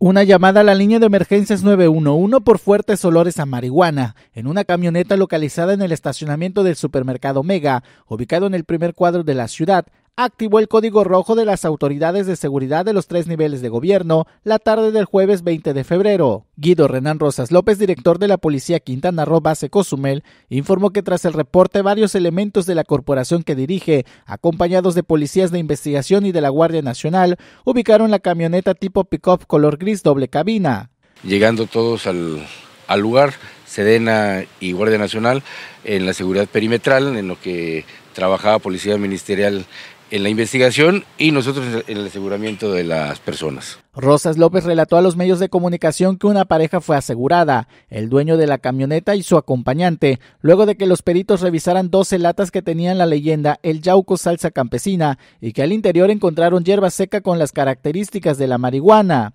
Una llamada a la línea de emergencias 911 por fuertes olores a marihuana en una camioneta localizada en el estacionamiento del supermercado Mega, ubicado en el primer cuadro de la ciudad, activó el código rojo de las autoridades de seguridad de los tres niveles de gobierno la tarde del jueves 20 de febrero. Guido Renán Rosas López, director de la Policía Quintana Roo Base Cozumel, informó que tras el reporte varios elementos de la corporación que dirige, acompañados de policías de investigación y de la Guardia Nacional, ubicaron la camioneta tipo pick-up color gris doble cabina. Llegando todos al, al lugar, Sedena y Guardia Nacional en la seguridad perimetral, en lo que trabajaba Policía Ministerial en la investigación y nosotros en el aseguramiento de las personas. Rosas López relató a los medios de comunicación que una pareja fue asegurada, el dueño de la camioneta y su acompañante, luego de que los peritos revisaran 12 latas que tenían la leyenda El Yauco Salsa Campesina y que al interior encontraron hierba seca con las características de la marihuana.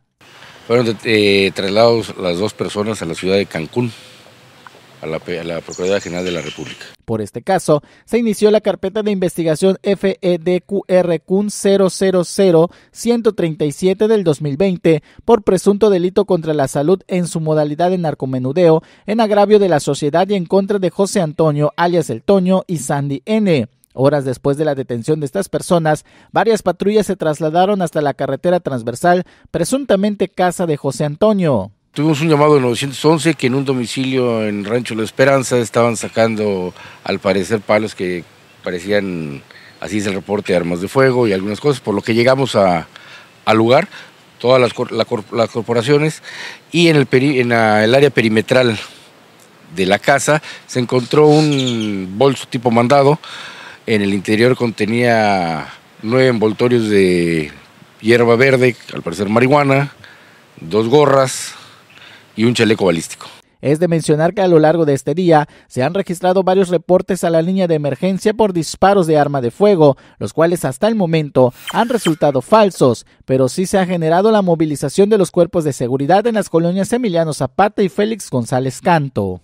Fueron eh, trasladados las dos personas a la ciudad de Cancún a la, Procuraduría General de la República. Por este caso, se inició la carpeta de investigación FEDQR CUN 137 del 2020 por presunto delito contra la salud en su modalidad de narcomenudeo, en agravio de la sociedad y en contra de José Antonio, alias El Toño y Sandy N. Horas después de la detención de estas personas, varias patrullas se trasladaron hasta la carretera transversal, presuntamente casa de José Antonio. Tuvimos un llamado de 911 que en un domicilio en Rancho La Esperanza estaban sacando, al parecer, palos que parecían, así es el reporte, armas de fuego y algunas cosas, por lo que llegamos a, al lugar, todas las, corporaciones, y en, el, en el área perimetral de la casa se encontró un bolso tipo mandado, en el interior contenía nueve envoltorios de hierba verde, al parecer marihuana, dos gorras, y un chaleco balístico. Es de mencionar que a lo largo de este día se han registrado varios reportes a la línea de emergencia por disparos de arma de fuego, los cuales hasta el momento han resultado falsos, pero sí se ha generado la movilización de los cuerpos de seguridad en las colonias Emiliano Zapata y Félix González Canto.